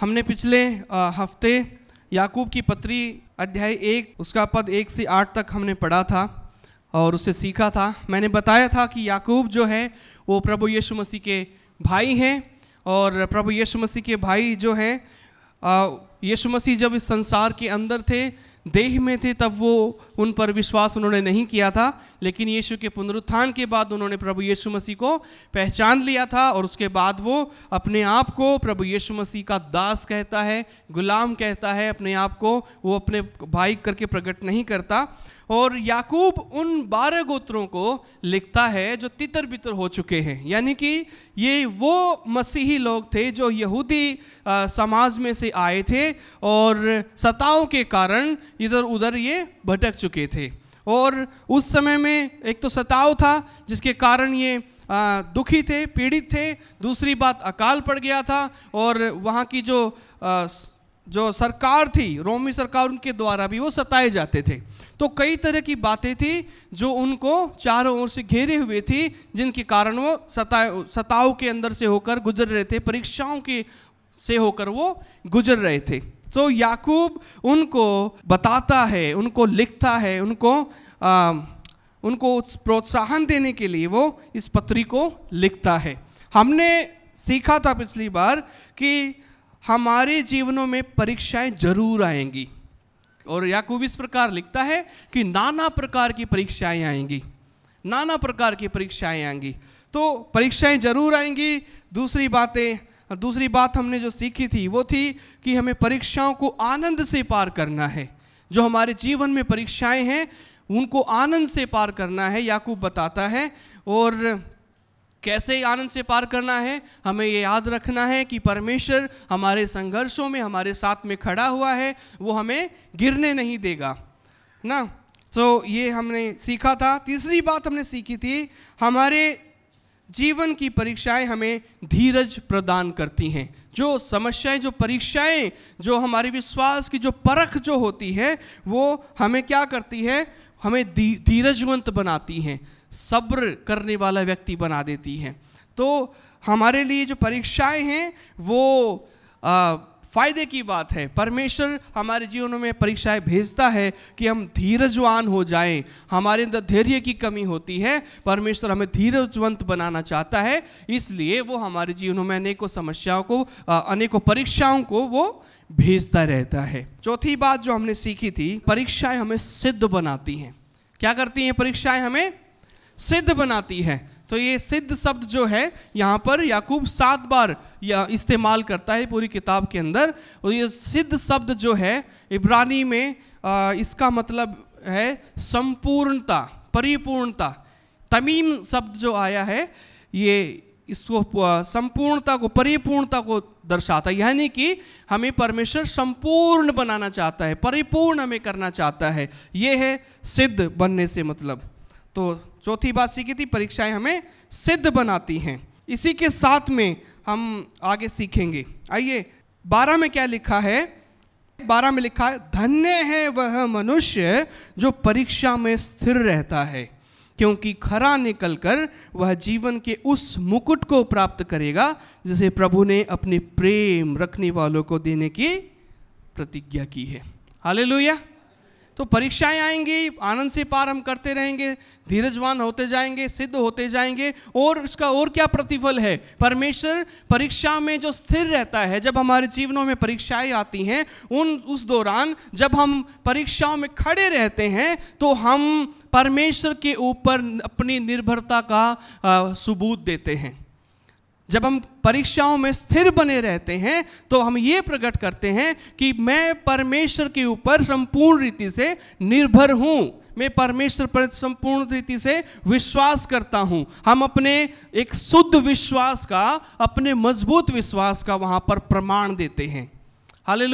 हमने पिछले हफ्ते याकूब की पत्री अध्याय एक उसका पद एक से आठ तक हमने पढ़ा था और उसे सीखा था मैंने बताया था कि याकूब जो है वो प्रभु यीशु मसीह के भाई हैं और प्रभु यीशु मसीह के भाई जो हैं यीशु मसीह जब इस संसार के अंदर थे देह में थे तब वो उन पर विश्वास उन्होंने नहीं किया था लेकिन यीशु के पुनरुत्थान के बाद उन्होंने प्रभु यीशु मसीह को पहचान लिया था और उसके बाद वो अपने आप को प्रभु यीशु मसीह का दास कहता है गुलाम कहता है अपने आप को वो अपने भाई करके प्रकट नहीं करता और याकूब उन बारह गोत्रों को लिखता है जो तितर बितर हो चुके हैं यानी कि ये वो मसीही लोग थे जो यहूदी समाज में से आए थे और सताओं के कारण इधर उधर ये भटक चुके चुके थे और उस समय में एक तो सताव था जिसके कारण ये दुखी थे पीड़ित थे दूसरी बात अकाल पड़ गया था और वहाँ की जो जो सरकार थी रोमी सरकार उनके द्वारा भी वो सताए जाते थे तो कई तरह की बातें थी जो उनको चारों ओर से घेरे हुए थी जिनके कारण वो सताए सताव के अंदर से होकर गुजर रहे थे परीक्षाओं के से होकर वो गुजर रहे थे तो याकूब उनको बताता है उनको लिखता है उनको आ, उनको प्रोत्साहन देने के लिए वो इस पत्री को लिखता है हमने सीखा था पिछली बार कि हमारे जीवनों में परीक्षाएं जरूर आएंगी और याकूब इस प्रकार लिखता है कि नाना प्रकार की परीक्षाएं आएंगी नाना प्रकार की परीक्षाएं आएंगी तो परीक्षाएं जरूर आएंगी दूसरी बातें दूसरी बात हमने जो सीखी थी वो थी कि हमें परीक्षाओं को आनंद से पार करना है जो हमारे जीवन में परीक्षाएं हैं उनको आनंद से पार करना है याकूब बताता है और कैसे आनंद से पार करना है हमें ये याद रखना है कि परमेश्वर हमारे संघर्षों में हमारे साथ में खड़ा हुआ है वो हमें गिरने नहीं देगा ना तो ये हमने सीखा था तीसरी बात हमने सीखी थी हमारे जीवन की परीक्षाएं हमें धीरज प्रदान करती हैं जो समस्याएं जो परीक्षाएं जो हमारे विश्वास की जो परख जो होती है वो हमें क्या करती है हमें धी, धीरजवंत बनाती हैं सब्र करने वाला व्यक्ति बना देती हैं तो हमारे लिए जो परीक्षाएं हैं वो आ, फायदे की बात है परमेश्वर हमारे जीवन में परीक्षाएं भेजता है कि हम धीरजवान हो जाएं हमारे अंदर धैर्य की कमी होती है परमेश्वर हमें धीरजवंत बनाना चाहता है इसलिए वो हमारे जीवन में अनेकों समस्याओं को अनेकों परीक्षाओं को वो भेजता रहता है चौथी बात जो हमने सीखी थी परीक्षाएं हमें सिद्ध बनाती हैं क्या करती हैं परीक्षाएं हमें सिद्ध बनाती हैं तो ये सिद्ध शब्द जो है यहाँ पर याकूब सात बार या इस्तेमाल करता है पूरी किताब के अंदर और ये सिद्ध शब्द जो है इब्रानी में आ, इसका मतलब है संपूर्णता परिपूर्णता तमीम शब्द जो आया है ये इसको संपूर्णता को परिपूर्णता को दर्शाता है यानी कि हमें परमेश्वर संपूर्ण बनाना चाहता है परिपूर्ण हमें करना चाहता है ये है सिद्ध बनने से मतलब तो चौथी बात सीखी थी परीक्षाएं हमें सिद्ध बनाती हैं इसी के साथ में हम आगे सीखेंगे आइए बारह में क्या लिखा है बारह में लिखा है धन्य है वह मनुष्य जो परीक्षा में स्थिर रहता है क्योंकि खरा निकलकर वह जीवन के उस मुकुट को प्राप्त करेगा जिसे प्रभु ने अपने प्रेम रखने वालों को देने की प्रतिज्ञा की है हालेलुया तो परीक्षाएं आएंगी आनंद से पार हम करते रहेंगे धीरजवान होते जाएंगे सिद्ध होते जाएंगे और इसका और क्या प्रतिफल है परमेश्वर परीक्षा में जो स्थिर रहता है जब हमारे जीवनों में परीक्षाएं आती हैं उन उस दौरान जब हम परीक्षाओं में खड़े रहते हैं तो हम परमेश्वर के ऊपर अपनी निर्भरता का सबूत देते हैं जब हम परीक्षाओं में स्थिर बने रहते हैं तो हम ये प्रकट करते हैं कि मैं परमेश्वर के ऊपर संपूर्ण रीति से निर्भर हूँ मैं परमेश्वर पर संपूर्ण रीति से विश्वास करता हूँ हम अपने एक शुद्ध विश्वास का अपने मजबूत विश्वास का वहाँ पर प्रमाण देते हैं हाल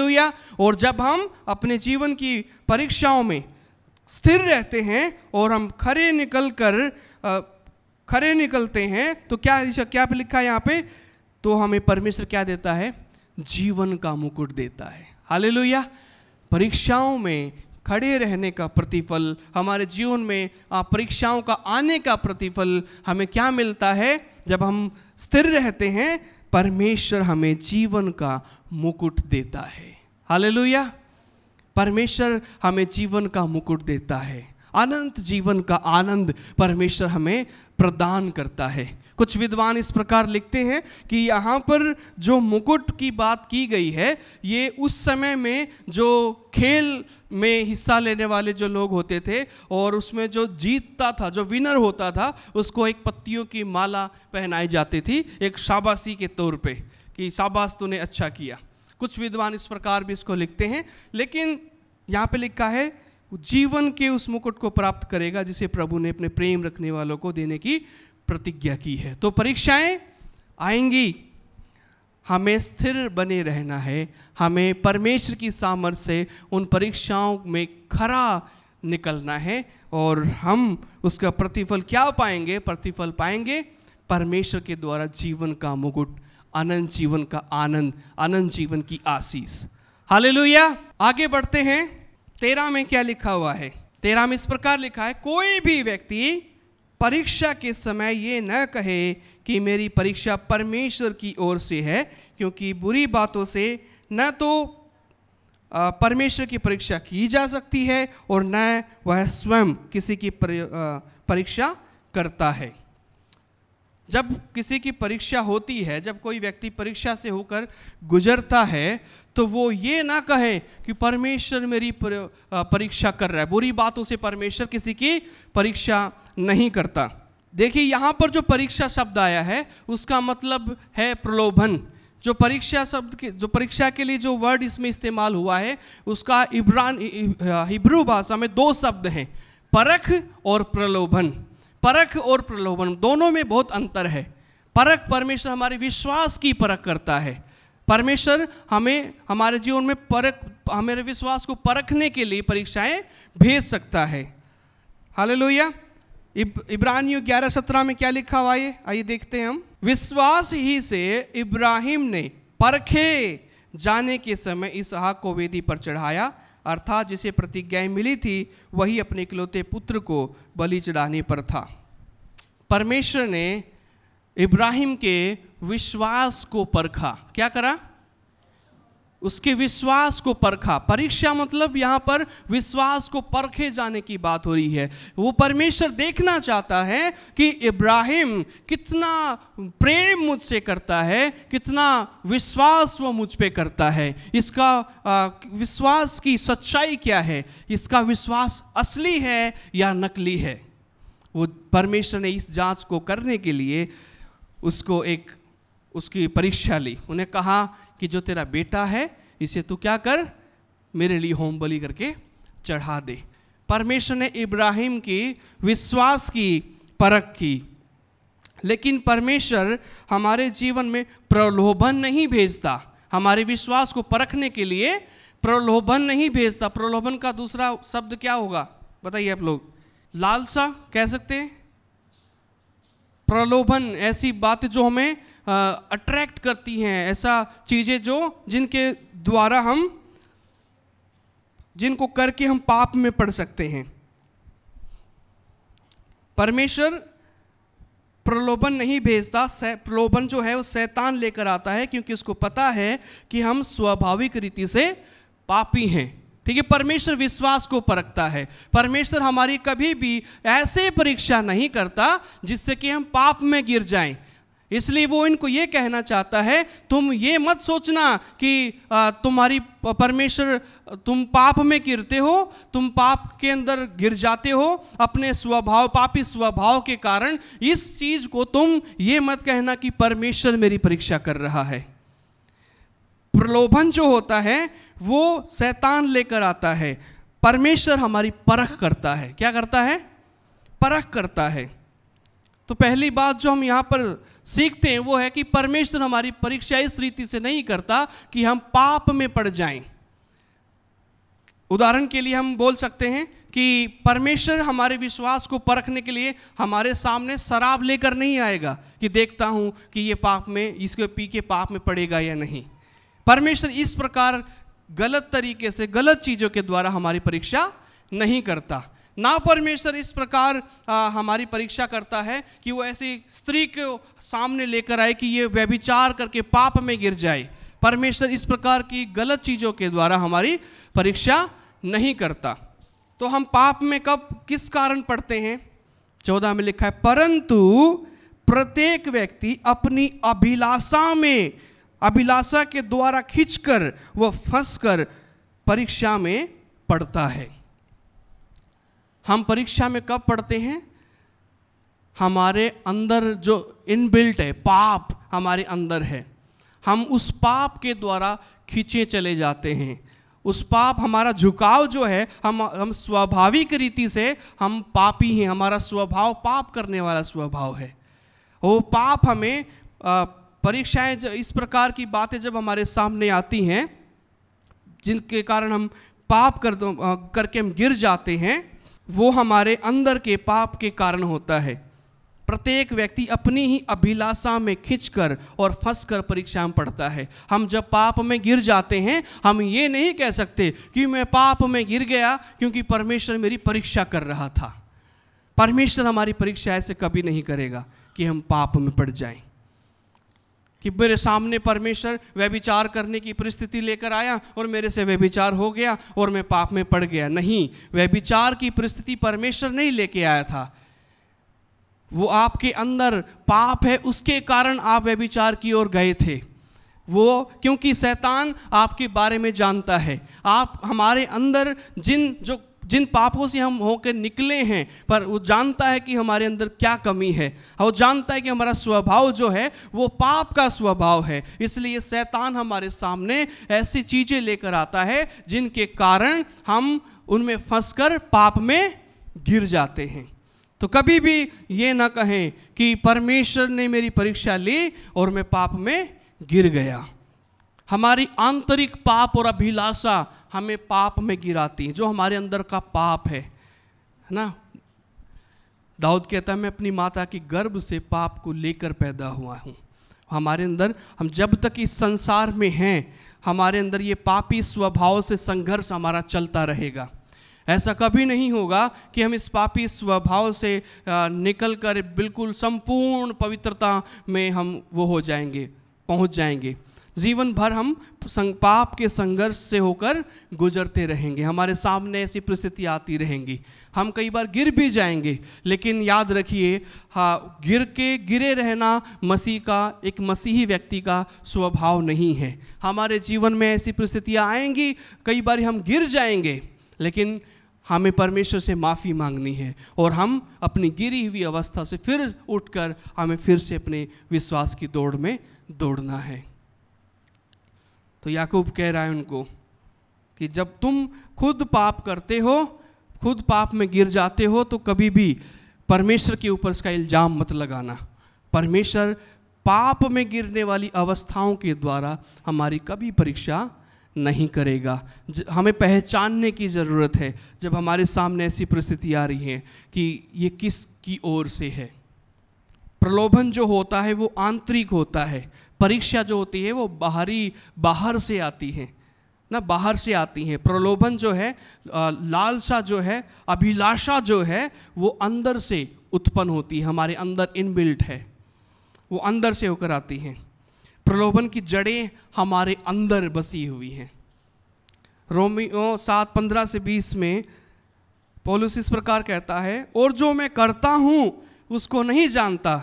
और जब हम अपने जीवन की परीक्षाओं में स्थिर रहते हैं और हम खरे निकल कर खरे निकलते हैं तो क्या ऋषा क्या लिखा है यहाँ पे तो हमें परमेश्वर क्या देता है जीवन का मुकुट देता है हाले परीक्षाओं में खड़े रहने का प्रतिफल हमारे जीवन में परीक्षाओं का आने का प्रतिफल हमें क्या मिलता है जब हम स्थिर रहते हैं परमेश्वर हमें जीवन का मुकुट देता है हाले परमेश्वर हमें जीवन का मुकुट देता है अनंत जीवन का आनंद परमेश्वर हमें प्रदान करता है कुछ विद्वान इस प्रकार लिखते हैं कि यहाँ पर जो मुकुट की बात की गई है ये उस समय में जो खेल में हिस्सा लेने वाले जो लोग होते थे और उसमें जो जीतता था जो विनर होता था उसको एक पत्तियों की माला पहनाई जाती थी एक शाबाशी के तौर पे कि शाबाश तूने अच्छा किया कुछ विद्वान इस प्रकार भी इसको लिखते हैं लेकिन यहाँ पे लिखा है जीवन के उस मुकुट को प्राप्त करेगा जिसे प्रभु ने अपने प्रेम रखने वालों को देने की प्रतिज्ञा की है तो परीक्षाएं आएंगी हमें स्थिर बने रहना है हमें परमेश्वर की सामर्थ्य से उन परीक्षाओं में खरा निकलना है और हम उसका प्रतिफल क्या पाएंगे प्रतिफल पाएंगे परमेश्वर के द्वारा जीवन का मुकुट अनंत जीवन का आनंद अनंत जीवन की आशीष हालेलुया आगे बढ़ते हैं तेरह में क्या लिखा हुआ है तेरह में इस प्रकार लिखा है कोई भी व्यक्ति परीक्षा के समय ये न कहे कि मेरी परीक्षा परमेश्वर की ओर से है क्योंकि बुरी बातों से न तो परमेश्वर की परीक्षा की जा सकती है और न वह स्वयं किसी की परीक्षा करता है जब किसी की परीक्षा होती है जब कोई व्यक्ति परीक्षा से होकर गुजरता है तो वो ये ना कहे कि परमेश्वर मेरी परीक्षा कर रहा है बुरी बातों से परमेश्वर किसी की परीक्षा नहीं करता देखिए यहाँ पर जो परीक्षा शब्द आया है उसका मतलब है प्रलोभन जो परीक्षा शब्द के जो परीक्षा के लिए जो वर्ड इसमें इस्तेमाल हुआ है उसका इब्रान हिब्रू भाषा में दो शब्द हैं परख और प्रलोभन परख और प्रलोभन दोनों में बहुत अंतर है परख परमेश्वर हमारे विश्वास की परख करता है परमेश्वर हमें हमारे जीवन में परख हमारे विश्वास को परखने के लिए परीक्षाएं भेज सकता है हाल लोहिया इब्रानियों ग्यारह सत्रह में क्या लिखा हुआ है आइए देखते हैं हम विश्वास ही से इब्राहिम ने परखे जाने के समय इस हाक को वेदी पर चढ़ाया अर्थात जिसे प्रतिज्ञाएं मिली थी वही अपने इकलौते पुत्र को बलि चढ़ाने पर था परमेश्वर ने इब्राहिम के विश्वास को परखा क्या करा उसके विश्वास को परखा परीक्षा मतलब यहां पर विश्वास को परखे जाने की बात हो रही है वो परमेश्वर देखना चाहता है कि इब्राहिम कितना प्रेम मुझसे करता है कितना विश्वास वो मुझ पे करता है इसका आ, विश्वास की सच्चाई क्या है इसका विश्वास असली है या नकली है वो परमेश्वर ने इस जांच को करने के लिए उसको एक उसकी परीक्षा ली उन्हें कहा कि जो तेरा बेटा है इसे तू क्या कर मेरे लिए होम बलि करके चढ़ा दे परमेश्वर ने इब्राहिम की विश्वास की परख की लेकिन परमेश्वर हमारे जीवन में प्रलोभन नहीं भेजता हमारे विश्वास को परखने के लिए प्रलोभन नहीं भेजता प्रलोभन का दूसरा शब्द क्या होगा बताइए आप लोग लालसा कह सकते हैं प्रलोभन ऐसी बात जो हमें अट्रैक्ट करती हैं ऐसा चीज़ें जो जिनके द्वारा हम जिनको करके हम पाप में पड़ सकते हैं परमेश्वर प्रलोभन नहीं भेजता प्रलोभन जो है वो शैतान लेकर आता है क्योंकि उसको पता है कि हम स्वाभाविक रीति से पापी हैं ठीक है परमेश्वर विश्वास को परखता है परमेश्वर हमारी कभी भी ऐसे परीक्षा नहीं करता जिससे कि हम पाप में गिर जाएं इसलिए वो इनको ये कहना चाहता है तुम ये मत सोचना कि तुम्हारी परमेश्वर तुम पाप में गिरते हो तुम पाप के अंदर गिर जाते हो अपने स्वभाव पापी स्वभाव के कारण इस चीज़ को तुम ये मत कहना कि परमेश्वर मेरी परीक्षा कर रहा है प्रलोभन जो होता है वो शैतान लेकर आता है परमेश्वर हमारी परख करता है क्या करता है परख करता है तो पहली बात जो हम यहाँ पर सीखते हैं वो है कि परमेश्वर हमारी परीक्षा इस रीति से नहीं करता कि हम पाप में पड़ जाएं उदाहरण के लिए हम बोल सकते हैं कि परमेश्वर हमारे विश्वास को परखने के लिए हमारे सामने शराब लेकर नहीं आएगा कि देखता हूं कि ये पाप में इसके पी के पाप में पड़ेगा या नहीं परमेश्वर इस प्रकार गलत तरीके से गलत चीज़ों के द्वारा हमारी परीक्षा नहीं करता ना परमेश्वर इस प्रकार आ, हमारी परीक्षा करता है कि वो ऐसी स्त्री को सामने लेकर आए कि ये व्यभिचार करके पाप में गिर जाए परमेश्वर इस प्रकार की गलत चीज़ों के द्वारा हमारी परीक्षा नहीं करता तो हम पाप में कब किस कारण पढ़ते हैं चौदह में लिखा है परंतु प्रत्येक व्यक्ति अपनी अभिलाषा में अभिलाषा के द्वारा खींचकर वह फंसकर परीक्षा में पड़ता है हम परीक्षा में कब पढ़ते हैं हमारे अंदर जो इनबिल्ट है पाप हमारे अंदर है हम उस पाप के द्वारा खींचे चले जाते हैं उस पाप हमारा झुकाव जो है हम हम स्वाभाविक रीति से हम पापी हैं हमारा स्वभाव पाप करने वाला स्वभाव है वो पाप हमें परीक्षाएं इस प्रकार की बातें जब हमारे सामने आती हैं जिनके कारण हम पाप कर दो करके हम गिर जाते हैं वो हमारे अंदर के पाप के कारण होता है प्रत्येक व्यक्ति अपनी ही अभिलाषा में खिंचकर और फंसकर परीक्षा में पढ़ता है हम जब पाप में गिर जाते हैं हम ये नहीं कह सकते कि मैं पाप में गिर गया क्योंकि परमेश्वर मेरी परीक्षा कर रहा था परमेश्वर हमारी परीक्षा ऐसे कभी नहीं करेगा कि हम पाप में पड़ जाएं कि मेरे सामने परमेश्वर व्यभिचार करने की परिस्थिति लेकर आया और मेरे से व्यभिचार हो गया और मैं पाप में पड़ गया नहीं व्यभिचार की परिस्थिति परमेश्वर नहीं लेके आया था वो आपके अंदर पाप है उसके कारण आप व्यभिचार की ओर गए थे वो क्योंकि शैतान आपके बारे में जानता है आप हमारे अंदर जिन जो जिन पापों से हम होकर निकले हैं पर वो जानता है कि हमारे अंदर क्या कमी है वो जानता है कि हमारा स्वभाव जो है वो पाप का स्वभाव है इसलिए शैतान हमारे सामने ऐसी चीज़ें लेकर आता है जिनके कारण हम उनमें फंस पाप में गिर जाते हैं तो कभी भी ये ना कहें कि परमेश्वर ने मेरी परीक्षा ली और मैं पाप में गिर गया हमारी आंतरिक पाप और अभिलाषा हमें पाप में गिराती है जो हमारे अंदर का पाप है है ना दाऊद कहता है मैं अपनी माता के गर्भ से पाप को लेकर पैदा हुआ हूँ हमारे अंदर हम जब तक इस संसार में हैं हमारे अंदर ये पापी स्वभाव से संघर्ष हमारा चलता रहेगा ऐसा कभी नहीं होगा कि हम इस पापी स्वभाव से निकल कर बिल्कुल संपूर्ण पवित्रता में हम वो हो जाएंगे पहुंच जाएंगे जीवन भर हम संग पाप के संघर्ष से होकर गुजरते रहेंगे हमारे सामने ऐसी परिस्थिति आती रहेंगी हम कई बार गिर भी जाएंगे लेकिन याद रखिए हाँ गिर के गिरे रहना मसीह का एक मसीही व्यक्ति का स्वभाव नहीं है हमारे जीवन में ऐसी परिस्थितियाँ आएंगी कई बार हम गिर जाएंगे लेकिन हमें परमेश्वर से माफ़ी मांगनी है और हम अपनी गिरी हुई अवस्था से फिर उठकर हमें फिर से अपने विश्वास की दौड़ में दौड़ना है तो याकूब कह रहा है उनको कि जब तुम खुद पाप करते हो खुद पाप में गिर जाते हो तो कभी भी परमेश्वर के ऊपर इसका इल्ज़ाम मत लगाना परमेश्वर पाप में गिरने वाली अवस्थाओं के द्वारा हमारी कभी परीक्षा नहीं करेगा हमें पहचानने की ज़रूरत है जब हमारे सामने ऐसी परिस्थिति आ रही है कि ये किस की ओर से है प्रलोभन जो होता है वो आंतरिक होता है परीक्षा जो होती है वो बाहरी बाहर से आती है ना बाहर से आती है प्रलोभन जो है लालसा जो है अभिलाषा जो है वो अंदर से उत्पन्न होती है हमारे अंदर इनबिल्ट है वो अंदर से होकर आती हैं प्रलोभन की जड़ें हमारे अंदर बसी हुई हैं रोमियो सात पंद्रह से बीस में पॉलुस इस प्रकार कहता है और जो मैं करता हूँ उसको नहीं जानता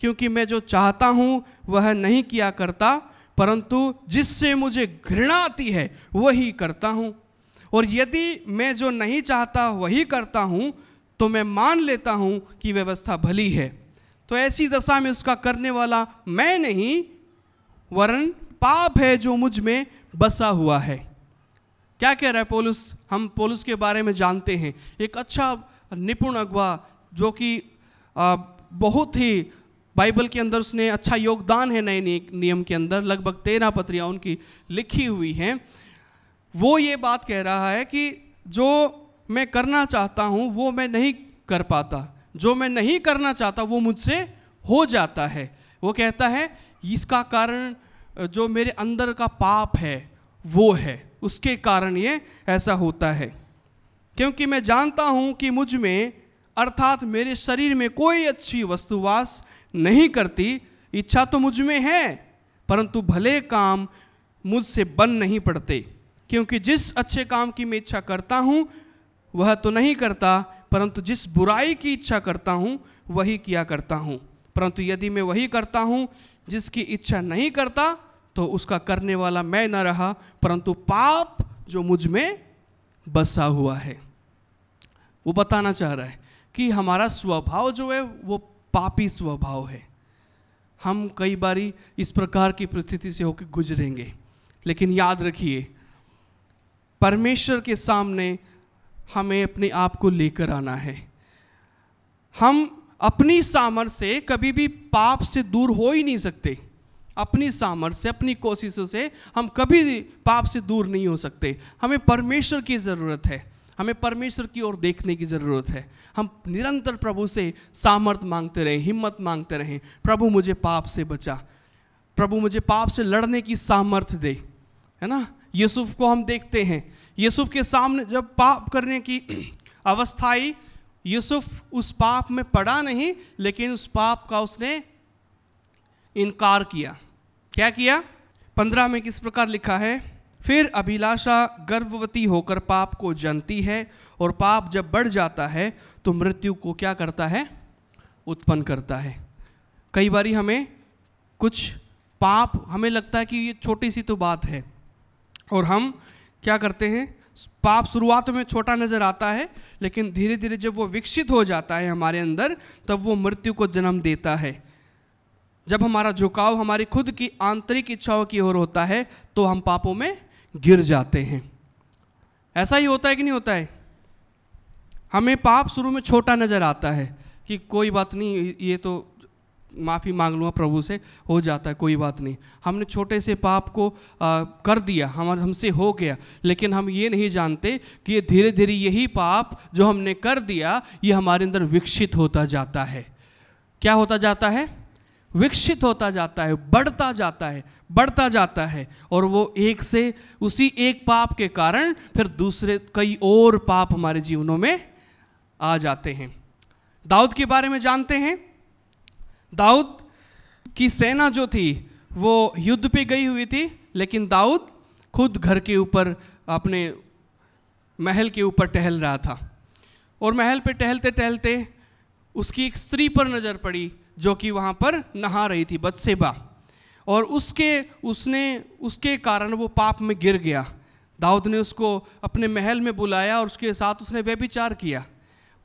क्योंकि मैं जो चाहता हूँ वह नहीं किया करता परंतु जिससे मुझे घृणा आती है वही करता हूँ और यदि मैं जो नहीं चाहता वही करता हूँ तो मैं मान लेता हूँ कि व्यवस्था भली है तो ऐसी दशा में उसका करने वाला मैं नहीं वरन पाप है जो मुझ में बसा हुआ है क्या कह रहा है पोलुस हम पोलुस के बारे में जानते हैं एक अच्छा निपुण अगवा जो कि बहुत ही बाइबल के अंदर उसने अच्छा योगदान है नए नियम के अंदर लगभग तेरह पत्रियाँ उनकी लिखी हुई हैं वो ये बात कह रहा है कि जो मैं करना चाहता हूँ वो मैं नहीं कर पाता जो मैं नहीं करना चाहता वो मुझसे हो जाता है वो कहता है इसका कारण जो मेरे अंदर का पाप है वो है उसके कारण ये ऐसा होता है क्योंकि मैं जानता हूँ कि मुझ में अर्थात मेरे शरीर में कोई अच्छी वस्तुवास नहीं करती इच्छा तो मुझ में है परंतु भले काम मुझसे बन नहीं पड़ते क्योंकि जिस अच्छे काम की मैं इच्छा करता हूँ वह तो नहीं करता परंतु जिस बुराई की इच्छा करता हूँ वही किया करता हूँ परंतु यदि मैं वही करता हूँ जिसकी इच्छा नहीं करता तो उसका करने वाला मैं न रहा परंतु पाप जो मुझ में बसा हुआ है वो बताना चाह रहा है कि हमारा स्वभाव जो है वो पापी स्वभाव है हम कई बारी इस प्रकार की परिस्थिति से होकर गुजरेंगे लेकिन याद रखिए परमेश्वर के सामने हमें अपने आप को लेकर आना है हम अपनी सामर्थ्य से कभी भी पाप से दूर हो ही नहीं सकते अपनी सामर्थ्य से अपनी कोशिशों से हम कभी पाप से दूर नहीं हो सकते हमें परमेश्वर की ज़रूरत है हमें परमेश्वर की ओर देखने की ज़रूरत है हम निरंतर प्रभु से सामर्थ मांगते रहें हिम्मत मांगते रहें प्रभु मुझे पाप से बचा प्रभु मुझे पाप से लड़ने की सामर्थ्य दे है ना यूसुफ को हम देखते हैं यूसुफ के सामने जब पाप करने की अवस्था आई यूसुफ उस पाप में पड़ा नहीं लेकिन उस पाप का उसने इनकार किया क्या किया पंद्रह में किस प्रकार लिखा है फिर अभिलाषा गर्भवती होकर पाप को जनती है और पाप जब बढ़ जाता है तो मृत्यु को क्या करता है उत्पन्न करता है कई बारी हमें कुछ पाप हमें लगता है कि ये छोटी सी तो बात है और हम क्या करते हैं पाप शुरुआत में छोटा नज़र आता है लेकिन धीरे धीरे जब वो विकसित हो जाता है हमारे अंदर तब वो मृत्यु को जन्म देता है जब हमारा झुकाव हमारी खुद की आंतरिक इच्छाओं की ओर होता है तो हम पापों में गिर जाते हैं ऐसा ही होता है कि नहीं होता है हमें पाप शुरू में छोटा नज़र आता है कि कोई बात नहीं ये तो माफ़ी मांग लूँगा प्रभु से हो जाता है कोई बात नहीं हमने छोटे से पाप को आ, कर दिया हम हमसे हो गया लेकिन हम ये नहीं जानते कि ये धीरे धीरे यही पाप जो हमने कर दिया ये हमारे अंदर विकसित होता जाता है क्या होता जाता है विकसित होता जाता है बढ़ता जाता है बढ़ता जाता है और वो एक से उसी एक पाप के कारण फिर दूसरे कई और पाप हमारे जीवनों में आ जाते हैं दाऊद के बारे में जानते हैं दाऊद की सेना जो थी वो युद्ध पे गई हुई थी लेकिन दाऊद खुद घर के ऊपर अपने महल के ऊपर टहल रहा था और महल पे टहलते टहलते उसकी एक स्त्री पर नज़र पड़ी जो कि वहाँ पर नहा रही थी बदसेबा और उसके उसने उसके कारण वो पाप में गिर गया दाऊद ने उसको अपने महल में बुलाया और उसके साथ उसने व्यभिचार किया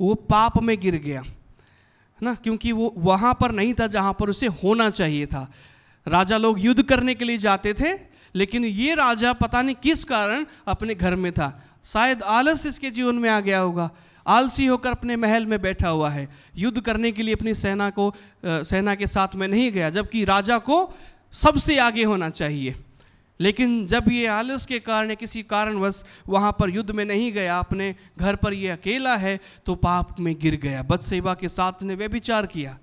वो पाप में गिर गया ना क्योंकि वो वहाँ पर नहीं था जहाँ पर उसे होना चाहिए था राजा लोग युद्ध करने के लिए जाते थे लेकिन ये राजा पता नहीं किस कारण अपने घर में था शायद आलस इसके जीवन में आ गया होगा आलसी होकर अपने महल में बैठा हुआ है युद्ध करने के लिए अपनी सेना को आ, सेना के साथ में नहीं गया जबकि राजा को सबसे आगे होना चाहिए लेकिन जब ये आलस के कारण किसी कारणवश वहाँ पर युद्ध में नहीं गया अपने घर पर ये अकेला है तो पाप में गिर गया बदसेवा के साथ ने व्यभिचार किया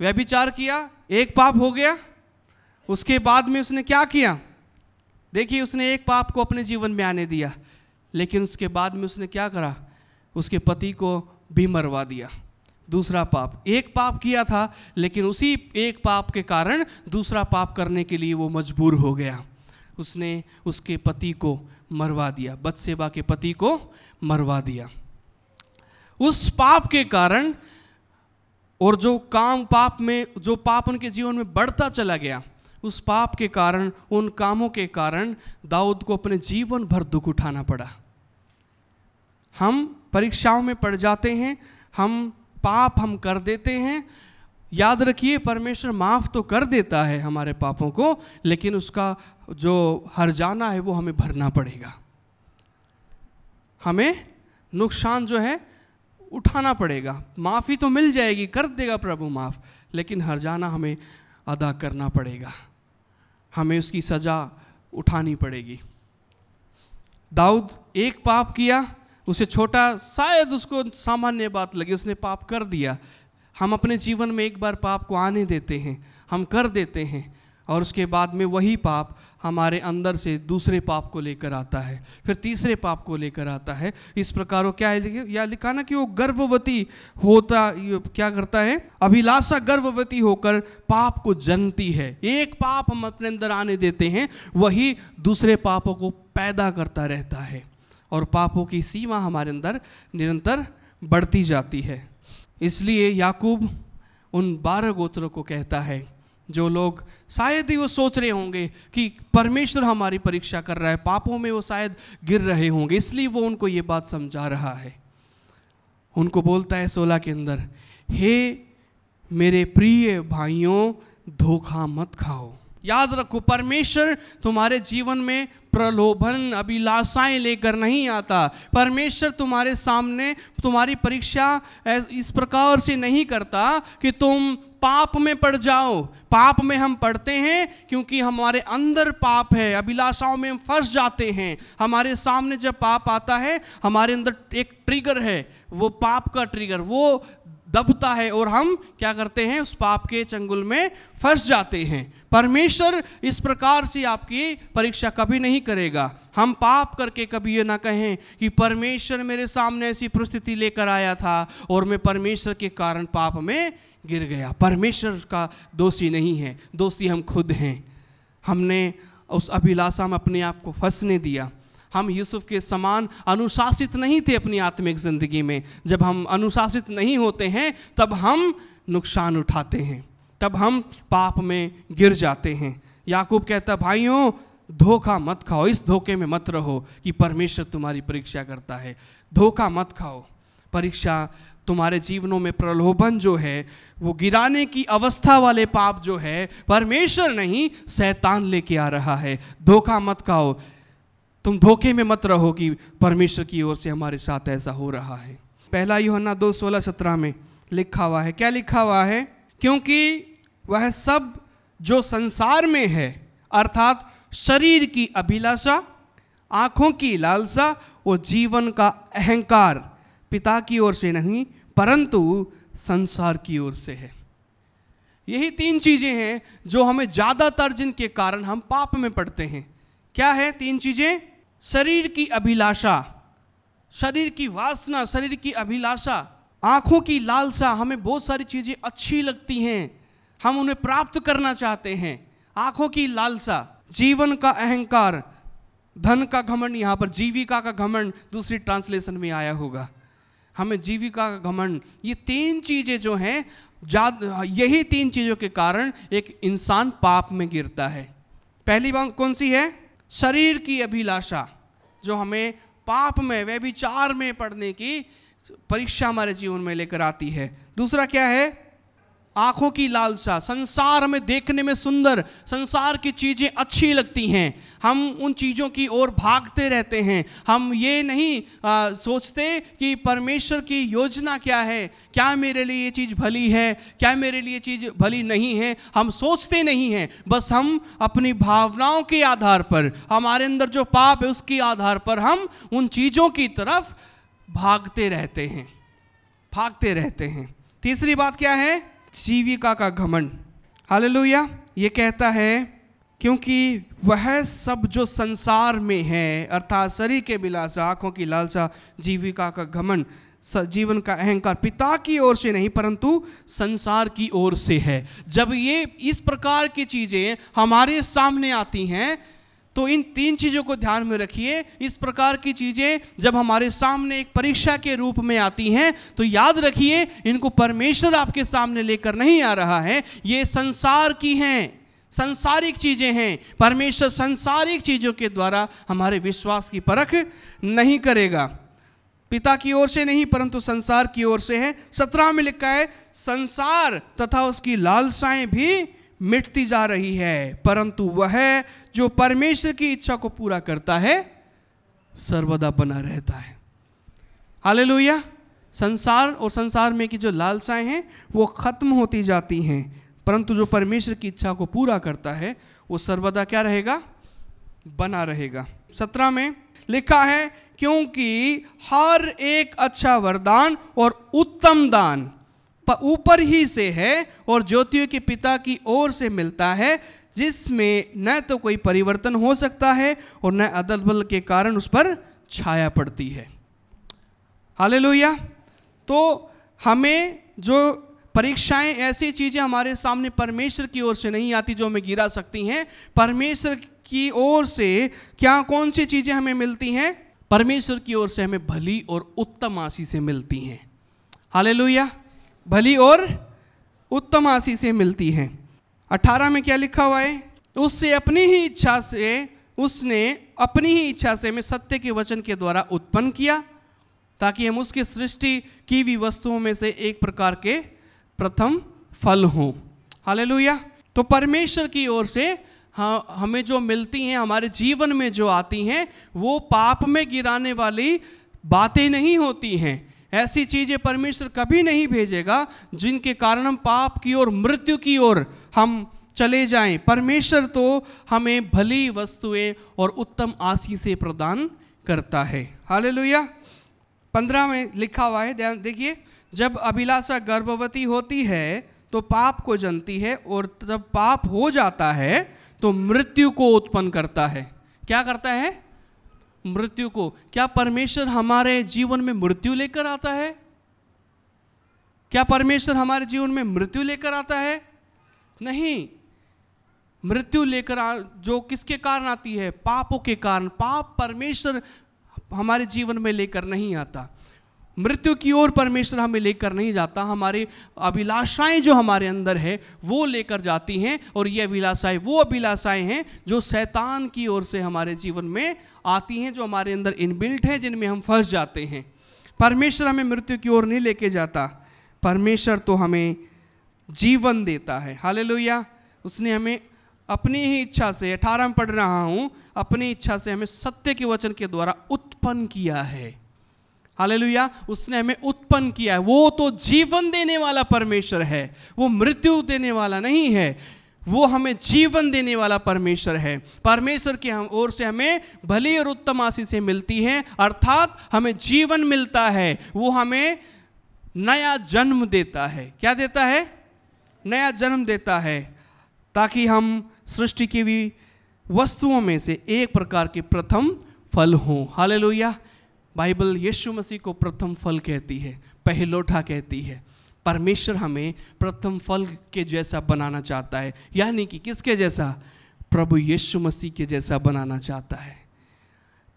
व्यभिचार किया एक पाप हो गया उसके बाद में उसने क्या किया देखिए उसने एक पाप को अपने जीवन में आने दिया लेकिन उसके बाद में उसने क्या करा उसके पति को भी मरवा दिया दूसरा पाप एक पाप किया था लेकिन उसी एक पाप के कारण दूसरा पाप करने के लिए वो मजबूर हो गया उसने उसके पति को मरवा दिया बदसेबा के पति को मरवा दिया उस पाप के कारण और जो काम पाप में जो पाप उनके जीवन में बढ़ता चला गया उस पाप के कारण उन कामों के कारण दाऊद को अपने जीवन भर दुख उठाना पड़ा हम परीक्षाओं में पड़ जाते हैं हम पाप हम कर देते हैं याद रखिए परमेश्वर माफ़ तो कर देता है हमारे पापों को लेकिन उसका जो हरजाना है वो हमें भरना पड़ेगा हमें नुकसान जो है उठाना पड़ेगा माफ़ी तो मिल जाएगी कर देगा प्रभु माफ़ लेकिन हरजाना हमें अदा करना पड़ेगा हमें उसकी सज़ा उठानी पड़ेगी दाऊद एक पाप किया उसे छोटा शायद उसको सामान्य बात लगी उसने पाप कर दिया हम अपने जीवन में एक बार पाप को आने देते हैं हम कर देते हैं और उसके बाद में वही पाप हमारे अंदर से दूसरे पाप को लेकर आता है फिर तीसरे पाप को लेकर आता है इस प्रकार वो क्या है या लिखा ना कि वो गर्भवती होता क्या करता है अभिलाषा गर्भवती होकर पाप को जनती है एक पाप हम अपने अंदर आने देते हैं वही दूसरे पापों को पैदा करता रहता है और पापों की सीमा हमारे अंदर निरंतर बढ़ती जाती है इसलिए याकूब उन बारह गोत्रों को कहता है जो लोग शायद ही वो सोच रहे होंगे कि परमेश्वर हमारी परीक्षा कर रहा है पापों में वो शायद गिर रहे होंगे इसलिए वो उनको ये बात समझा रहा है उनको बोलता है सोलह के अंदर हे मेरे प्रिय भाइयों धोखा मत खाओ याद रखो परमेश्वर तुम्हारे जीवन में प्रलोभन अभिलाषाएं लेकर नहीं आता परमेश्वर तुम्हारे सामने तुम्हारी परीक्षा इस प्रकार से नहीं करता कि तुम पाप में पड़ जाओ पाप में हम पढ़ते हैं क्योंकि हमारे अंदर पाप है अभिलाषाओं में हम फंस जाते हैं हमारे सामने जब पाप आता है हमारे अंदर एक ट्रिगर है वो पाप का ट्रिगर वो दबता है और हम क्या करते हैं उस पाप के चंगुल में फंस जाते हैं परमेश्वर इस प्रकार से आपकी परीक्षा कभी नहीं करेगा हम पाप करके कभी ये ना कहें कि परमेश्वर मेरे सामने ऐसी परिस्थिति लेकर आया था और मैं परमेश्वर के कारण पाप में गिर गया परमेश्वर का दोषी नहीं है दोषी हम खुद हैं हमने उस अभिलाषा में अपने आप को फंसने दिया हम यूसुफ के समान अनुशासित नहीं थे अपनी आत्मिक ज़िंदगी में जब हम अनुशासित नहीं होते हैं तब हम नुकसान उठाते हैं तब हम पाप में गिर जाते हैं याकूब कहता भाइयों धोखा मत खाओ इस धोखे में मत रहो कि परमेश्वर तुम्हारी परीक्षा करता है धोखा मत खाओ परीक्षा तुम्हारे जीवनों में प्रलोभन जो है वो गिराने की अवस्था वाले पाप जो है परमेश्वर नहीं शैतान लेके आ रहा है धोखा मत खाओ तुम धोखे में मत रहो कि परमेश्वर की ओर से हमारे साथ ऐसा हो रहा है पहला ना दो सोलह सत्रह में लिखा हुआ है क्या लिखा हुआ है क्योंकि वह सब जो संसार में है अर्थात शरीर की अभिलाषा आँखों की लालसा वो जीवन का अहंकार पिता की ओर से नहीं परंतु संसार की ओर से है यही तीन चीज़ें हैं जो हमें ज़्यादातर जिनके कारण हम पाप में पड़ते हैं क्या है तीन चीज़ें शरीर की अभिलाषा शरीर की वासना शरीर की अभिलाषा आँखों की लालसा हमें बहुत सारी चीज़ें अच्छी लगती हैं हम उन्हें प्राप्त करना चाहते हैं आँखों की लालसा जीवन का अहंकार धन का घमंड यहाँ पर जीविका का घमंड दूसरी ट्रांसलेशन में आया होगा हमें जीविका का घमंड ये तीन चीज़ें जो हैं यही तीन चीज़ों के कारण एक इंसान पाप में गिरता है पहली बात कौन सी है शरीर की अभिलाषा जो हमें पाप में व्यभिचार में पढ़ने की परीक्षा हमारे जीवन में लेकर आती है दूसरा क्या है आंखों की लालसा संसार हमें देखने में सुंदर संसार की चीज़ें अच्छी लगती हैं हम उन चीज़ों की ओर भागते रहते हैं हम ये नहीं आ, सोचते कि परमेश्वर की योजना क्या है क्या मेरे लिए ये चीज़ भली है क्या मेरे लिए चीज़ भली नहीं है हम सोचते नहीं हैं बस हम अपनी भावनाओं के आधार पर हमारे अंदर जो पाप है उसके आधार पर हम उन चीज़ों की तरफ भागते रहते हैं भागते रहते हैं तीसरी बात क्या है जीविका का घमंड हालेलुया ये कहता है क्योंकि वह सब जो संसार में है अर्थात शरीर के बिलासा आँखों की लालसा जीविका का घमंड जीवन का अहंकार पिता की ओर से नहीं परंतु संसार की ओर से है जब ये इस प्रकार की चीज़ें हमारे सामने आती हैं तो इन तीन चीज़ों को ध्यान में रखिए इस प्रकार की चीज़ें जब हमारे सामने एक परीक्षा के रूप में आती हैं तो याद रखिए इनको परमेश्वर आपके सामने लेकर नहीं आ रहा है ये संसार की हैं संसारिक चीज़ें हैं परमेश्वर संसारिक चीज़ों के द्वारा हमारे विश्वास की परख नहीं करेगा पिता की ओर से नहीं परंतु संसार की ओर से है सत्रह में लिखा है संसार तथा उसकी लालसाएं भी मिटती जा रही है परंतु वह जो परमेश्वर की इच्छा को पूरा करता है सर्वदा बना रहता है हालेलुया संसार और संसार में की जो लालसाएं हैं वो ख़त्म होती जाती हैं परंतु जो परमेश्वर की इच्छा को पूरा करता है वो सर्वदा क्या रहेगा बना रहेगा सत्रह में लिखा है क्योंकि हर एक अच्छा वरदान और उत्तम दान ऊपर ही से है और ज्योतियों के पिता की ओर से मिलता है जिसमें न तो कोई परिवर्तन हो सकता है और न अदल बल के कारण उस पर छाया पड़ती है हाले तो हमें जो परीक्षाएं ऐसी चीज़ें हमारे सामने परमेश्वर की ओर से नहीं आती जो हमें गिरा सकती हैं परमेश्वर की ओर से क्या कौन सी चीज़ें हमें मिलती हैं परमेश्वर की ओर से हमें भली और उत्तम आशी से मिलती हैं हाले भली और उत्तम आशी से मिलती है अठारह में क्या लिखा हुआ है उससे अपनी ही इच्छा से उसने अपनी ही इच्छा से हमें सत्य के वचन के द्वारा उत्पन्न किया ताकि हम उसकी सृष्टि की भी वस्तुओं में से एक प्रकार के प्रथम फल हों हाल तो परमेश्वर की ओर से हाँ हमें जो मिलती हैं हमारे जीवन में जो आती हैं वो पाप में गिराने वाली बातें नहीं होती हैं ऐसी चीज़ें परमेश्वर कभी नहीं भेजेगा जिनके कारण हम पाप की ओर मृत्यु की ओर हम चले जाएं परमेश्वर तो हमें भली वस्तुएं और उत्तम से प्रदान करता है हाल लोहिया पंद्रह में लिखा हुआ है ध्यान देखिए जब अभिलाषा गर्भवती होती है तो पाप को जनती है और जब पाप हो जाता है तो मृत्यु को उत्पन्न करता है क्या करता है मृत्यु को क्या परमेश्वर हमारे जीवन में मृत्यु लेकर आता है क्या परमेश्वर हमारे जीवन में मृत्यु लेकर आता है नहीं मृत्यु लेकर जो किसके कारण आती है पापों के कारण पाप परमेश्वर हमारे जीवन में लेकर नहीं आता मृत्यु की ओर परमेश्वर हमें लेकर नहीं जाता हमारी अभिलाषाएं जो हमारे अंदर है वो लेकर जाती हैं और ये अभिलाषाएं वो अभिलाषाएं हैं जो शैतान की ओर से हमारे जीवन में आती हैं जो हमारे अंदर इनबिल्ट हैं जिनमें हम फंस जाते हैं परमेश्वर हमें मृत्यु की ओर नहीं लेके जाता परमेश्वर तो हमें जीवन देता है हाल उसने हमें अपनी ही इच्छा से अठारह में पढ़ रहा हूँ अपनी इच्छा से हमें सत्य के वचन के द्वारा उत्पन्न किया है हालेलुया उसने हमें उत्पन्न किया है वो तो जीवन देने वाला परमेश्वर है वो मृत्यु देने वाला नहीं है वो हमें जीवन देने वाला परमेश्वर है परमेश्वर की हम ओर से हमें भली और उत्तम आशीषें मिलती हैं अर्थात हमें जीवन मिलता है वो हमें नया जन्म देता है क्या देता है नया जन्म देता है ताकि हम सृष्टि की भी वस्तुओं में से एक प्रकार के प्रथम फल हों हालेलुया बाइबल यीशु मसीह को प्रथम फल कहती है पहलोठा कहती है परमेश्वर हमें प्रथम फल के जैसा बनाना चाहता है यानी कि किसके जैसा प्रभु यीशु मसीह के जैसा बनाना चाहता है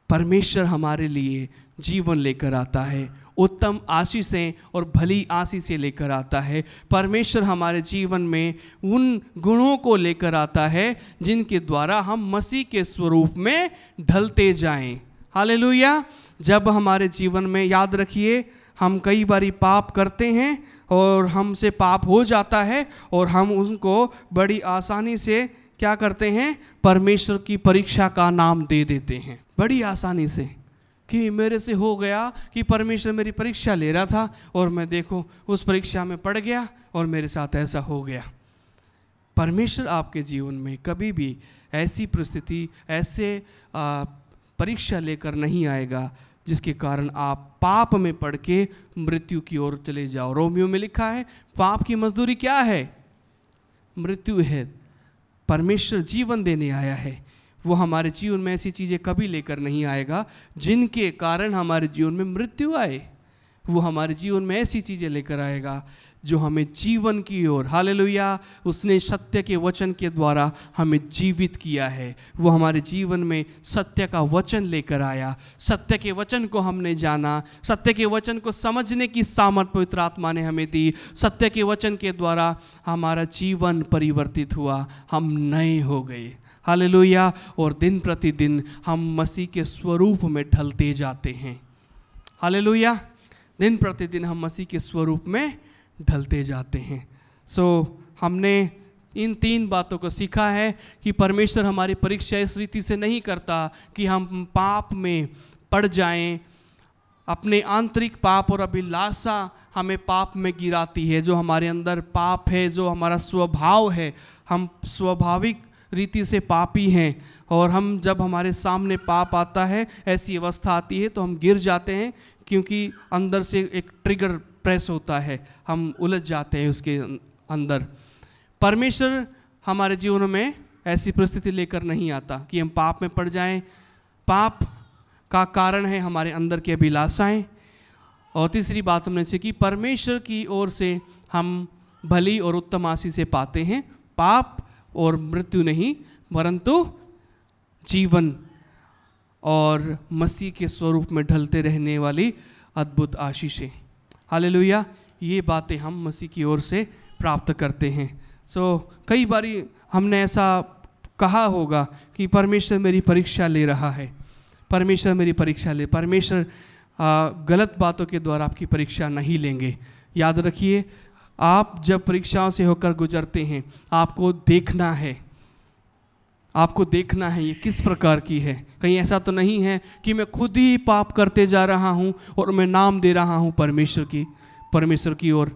परमेश्वर हमारे लिए जीवन लेकर आता है उत्तम आशीषें और भली आशीषें लेकर आता है परमेश्वर हमारे जीवन में उन गुणों को लेकर आता है जिनके द्वारा हम मसीह के स्वरूप में ढलते जाएं हालेलुया जब हमारे जीवन में याद रखिए हम कई बारी पाप करते हैं और हमसे पाप हो जाता है और हम उनको बड़ी आसानी से क्या करते हैं परमेश्वर की परीक्षा का नाम दे देते हैं बड़ी आसानी से कि मेरे से हो गया कि परमेश्वर मेरी परीक्षा ले रहा था और मैं देखो उस परीक्षा में पड़ गया और मेरे साथ ऐसा हो गया परमेश्वर आपके जीवन में कभी भी ऐसी परिस्थिति ऐसे परीक्षा लेकर नहीं आएगा जिसके कारण आप पाप में पड़ के मृत्यु की ओर चले जाओ रोमियो में लिखा है पाप की मजदूरी क्या है मृत्यु है परमेश्वर जीवन देने आया है वो हमारे जीवन में ऐसी चीज़ें कभी लेकर नहीं आएगा जिनके कारण हमारे जीवन में मृत्यु आए वो हमारे जीवन में ऐसी चीज़ें लेकर आएगा जो हमें जीवन की ओर लोहिया उसने सत्य के वचन के द्वारा हमें जीवित किया है वो हमारे जीवन में सत्य का वचन लेकर आया सत्य के वचन को हमने जाना सत्य के वचन को समझने की सामर्थ पवित्र आत्मा ने हमें दी सत्य के वचन के द्वारा हमारा जीवन परिवर्तित हुआ हम नए हो गए हाल और दिन प्रतिदिन हम मसीह के स्वरूप में ढलते जाते हैं हाल दिन प्रतिदिन हम मसीह के स्वरूप में ढलते जाते हैं सो so, हमने इन तीन बातों को सीखा है कि परमेश्वर हमारी परीक्षा इस रीति से नहीं करता कि हम पाप में पड़ जाएं अपने आंतरिक पाप और अभिलाषा हमें पाप में गिराती है जो हमारे अंदर पाप है जो हमारा स्वभाव है हम स्वाभाविक रीति से पापी हैं और हम जब हमारे सामने पाप आता है ऐसी अवस्था आती है तो हम गिर जाते हैं क्योंकि अंदर से एक ट्रिगर प्रेस होता है हम उलझ जाते हैं उसके अंदर परमेश्वर हमारे जीवन में ऐसी परिस्थिति लेकर नहीं आता कि हम पाप में पड़ जाएं पाप का कारण है हमारे अंदर की अभिलाषाएं और तीसरी बात हमने से कि परमेश्वर की ओर से हम भली और उत्तम आशी से पाते हैं पाप और मृत्यु नहीं परंतु जीवन और मसीह के स्वरूप में ढलते रहने वाली अद्भुत आशीषें लोहिया ये बातें हम मसीह की ओर से प्राप्त करते हैं सो so, कई बारी हमने ऐसा कहा होगा कि परमेश्वर मेरी परीक्षा ले रहा है परमेश्वर मेरी परीक्षा ले परमेश्वर गलत बातों के द्वारा आपकी परीक्षा नहीं लेंगे याद रखिए आप जब परीक्षाओं से होकर गुजरते हैं आपको देखना है आपको देखना है ये किस प्रकार की है कहीं ऐसा तो नहीं है कि मैं खुद ही पाप करते जा रहा हूँ और मैं नाम दे रहा हूँ परमेश्वर की परमेश्वर की ओर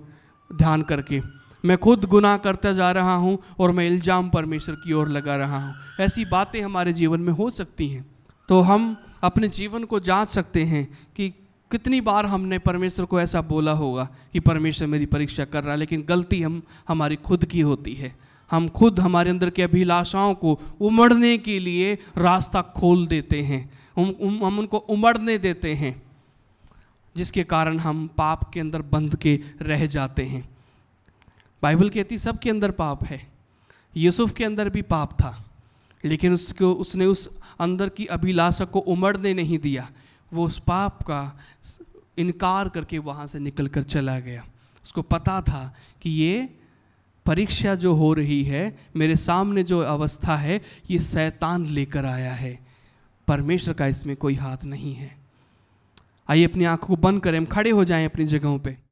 ध्यान करके मैं खुद गुनाह करता जा रहा हूँ और मैं इल्ज़ाम परमेश्वर की ओर लगा रहा हूँ ऐसी बातें हमारे जीवन में हो सकती हैं तो हम अपने जीवन को जांच सकते हैं कि कितनी बार हमने परमेश्वर को ऐसा बोला होगा कि परमेश्वर मेरी परीक्षा कर रहा है लेकिन गलती हम हमारी खुद की होती है हम खुद हमारे अंदर के अभिलाषाओं को उमड़ने के लिए रास्ता खोल देते हैं हम उम, हम उनको उमड़ने देते हैं जिसके कारण हम पाप के अंदर बंध के रह जाते हैं बाइबल कहती सबके अंदर पाप है यूसुफ के अंदर भी पाप था लेकिन उसको उसने उस अंदर की अभिलाषा को उमड़ने नहीं दिया वो उस पाप का इनकार करके वहाँ से निकल कर चला गया उसको पता था कि ये परीक्षा जो हो रही है मेरे सामने जो अवस्था है ये सैतान लेकर आया है परमेश्वर का इसमें कोई हाथ नहीं है आइए अपनी आंखों को बंद करें हम खड़े हो जाएं अपनी जगहों पे